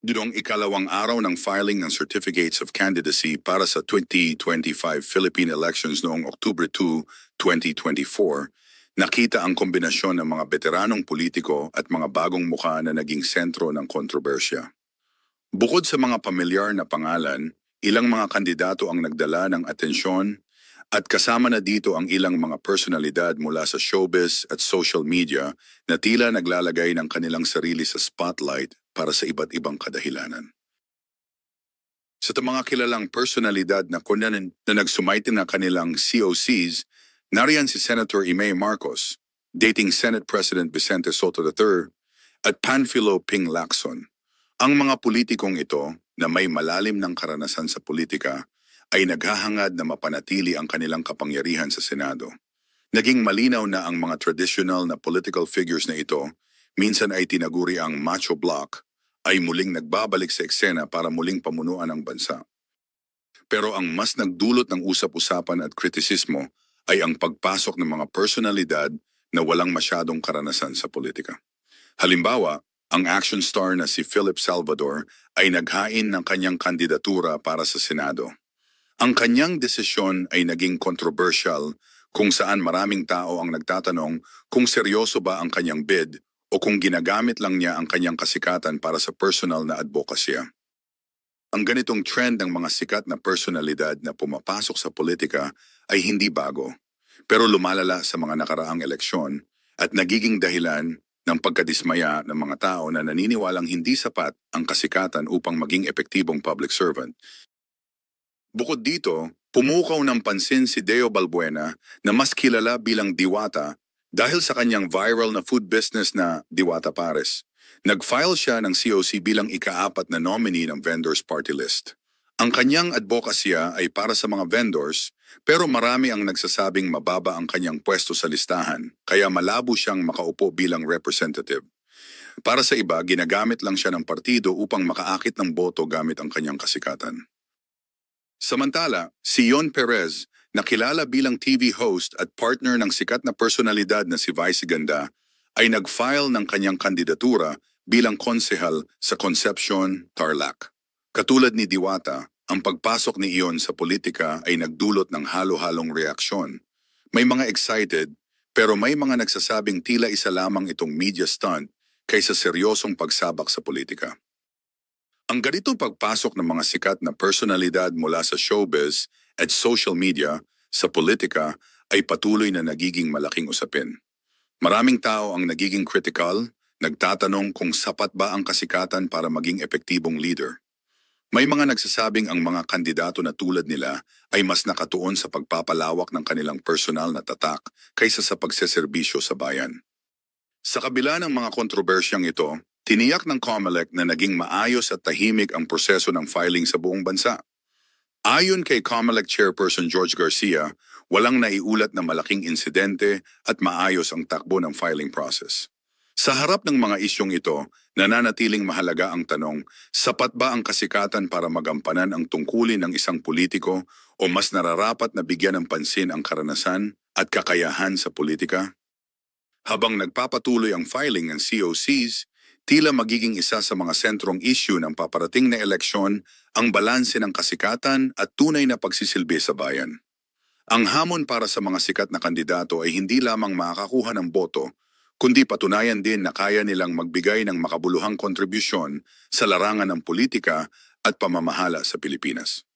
Dudong ikalawang araw ng filing ng Certificates of Candidacy para sa 2025 Philippine elections noong October 2, 2024, nakita ang kombinasyon ng mga beteranong politiko at mga bagong mukha na naging sentro ng kontrobersya. Bukod sa mga pamilyar na pangalan, ilang mga kandidato ang nagdala ng atensyon at kasama na dito ang ilang mga personalidad mula sa showbiz at social media na tila naglalagay ng kanilang sarili sa spotlight para sa iba't ibang kadahilanan. Sa mga kilalang personalidad na kundanin na nagsumite na kanilang COCs, nariyan si Senator Imei Marcos, dating Senate President Vicente Soto III, at Panfilo Ping Lacson. Ang mga politikong ito na may malalim ng karanasan sa politika ay naghahangad na mapanatili ang kanilang kapangyarihan sa Senado. Naging malinaw na ang mga traditional na political figures na ito minsan ay tinaguri ang macho block, ay muling nagbabalik sa eksena para muling pamunuan ang bansa. Pero ang mas nagdulot ng usap-usapan at kritisismo ay ang pagpasok ng mga personalidad na walang masyadong karanasan sa politika. Halimbawa, ang action star na si Philip Salvador ay naghain ng kanyang kandidatura para sa Senado. Ang kanyang desisyon ay naging controversial kung saan maraming tao ang nagtatanong kung seryoso ba ang kanyang bid o kung ginagamit lang niya ang kanyang kasikatan para sa personal na advokasya. Ang ganitong trend ng mga sikat na personalidad na pumapasok sa politika ay hindi bago, pero lumalala sa mga nakaraang eleksyon at nagiging dahilan ng pagkadismaya ng mga tao na naniniwalang hindi sapat ang kasikatan upang maging epektibong public servant. Bukod dito, pumukaw ng pansin si Deo Balbuena na mas kilala bilang diwata dahil sa kanyang viral na food business na Diwata Pares, nag-file siya ng COC bilang ikaapat na nominee ng vendors party list. Ang kanyang advokasya ay para sa mga vendors pero marami ang nagsasabing mababa ang kanyang pwesto sa listahan kaya malabo siyang makaupo bilang representative. Para sa iba, ginagamit lang siya ng partido upang makaakit ng boto gamit ang kanyang kasikatan. Samantala, si Yon Perez nakilala bilang TV host at partner ng sikat na personalidad na si Vice Ganda, ay nag-file ng kanyang kandidatura bilang konsehal sa Concepcion, Tarlac. Katulad ni Diwata, ang pagpasok ni Ion sa politika ay nagdulot ng halo-halong reaksyon. May mga excited, pero may mga nagsasabing tila isa lamang itong media stunt kaysa seryosong pagsabak sa politika. Ang ganitong pagpasok ng mga sikat na personalidad mula sa showbiz at social media sa politika ay patuloy na nagiging malaking usapin. Maraming tao ang nagiging critical, nagtatanong kung sapat ba ang kasikatan para maging epektibong leader. May mga nagsasabing ang mga kandidato na tulad nila ay mas nakatuon sa pagpapalawak ng kanilang personal na tatak kaysa sa pagseserbisyo sa bayan. Sa kabila ng mga kontrobersyang ito, tiniyak ng COMELEC na naging maayos at tahimik ang proseso ng filing sa buong bansa. Ayon kay COMELEC Chairperson George Garcia, walang naiulat na malaking insidente at maayos ang takbo ng filing process. Sa harap ng mga isyong ito, nananatiling mahalaga ang tanong, sapat ba ang kasikatan para magampanan ang tungkulin ng isang politiko o mas nararapat na bigyan ng pansin ang karanasan at kakayahan sa politika? Habang nagpapatuloy ang filing ng COCs, tila magiging isa sa mga sentrong issue ng paparating na eleksyon ang balanse ng kasikatan at tunay na pagsisilbi sa bayan. Ang hamon para sa mga sikat na kandidato ay hindi lamang makakakuha ng boto, kundi patunayan din na kaya nilang magbigay ng makabuluhang kontribusyon sa larangan ng politika at pamamahala sa Pilipinas.